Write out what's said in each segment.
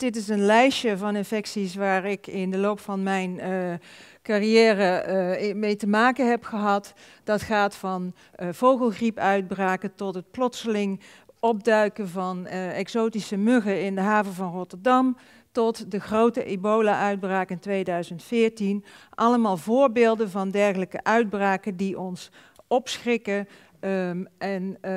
Dit is een lijstje van infecties waar ik in de loop van mijn eh, carrière eh, mee te maken heb gehad. Dat gaat van eh, vogelgriepuitbraken tot het plotseling opduiken van exotische muggen in de haven van Rotterdam tot de grote ebola-uitbraak in 2014. Allemaal voorbeelden van dergelijke uitbraken die ons opschrikken, Ehm, en eh,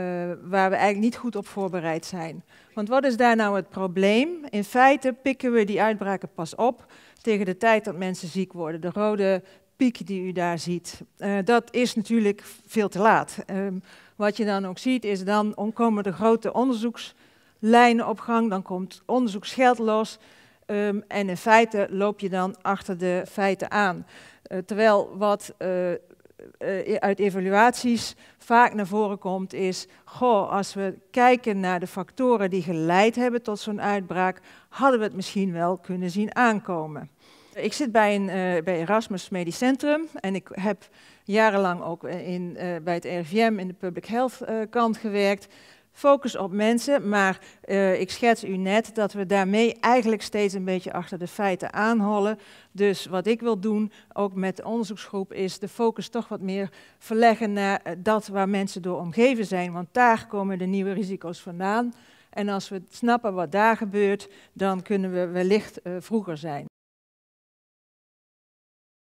waar we eigenlijk niet goed op voorbereid zijn. Want wat is daar nou het probleem? In feite pikken we die uitbraken pas op tegen de tijd dat mensen ziek worden. De rode piek die u daar ziet, eh, dat is natuurlijk veel te laat. Ehm, wat je dan ook ziet is dan komen de grote onderzoekslijnen op gang, dan komt onderzoeksgeld los. Ehm, en in feite loop je dan achter de feiten aan. Eh, terwijl wat uh, uit evaluaties vaak naar voren komt, is: Goh, als we kijken naar de factoren die geleid hebben tot zo'n uitbraak, hadden we het misschien wel kunnen zien aankomen. Ik zit bij, een, eh, bij Erasmus Medisch Centrum en ik heb jarenlang ook eh, in, bij het RVM in de public health kant gewerkt focus op mensen, maar eh, ik schets u net dat we daarmee eigenlijk steeds een beetje achter de feiten aanhollen. Dus wat ik wil doen, ook met de onderzoeksgroep, is de focus toch wat meer verleggen naar eh, dat waar mensen door omgeven zijn, want daar komen de nieuwe risico's vandaan. En als we snappen wat daar gebeurt, dan kunnen we wellicht uh, vroeger zijn.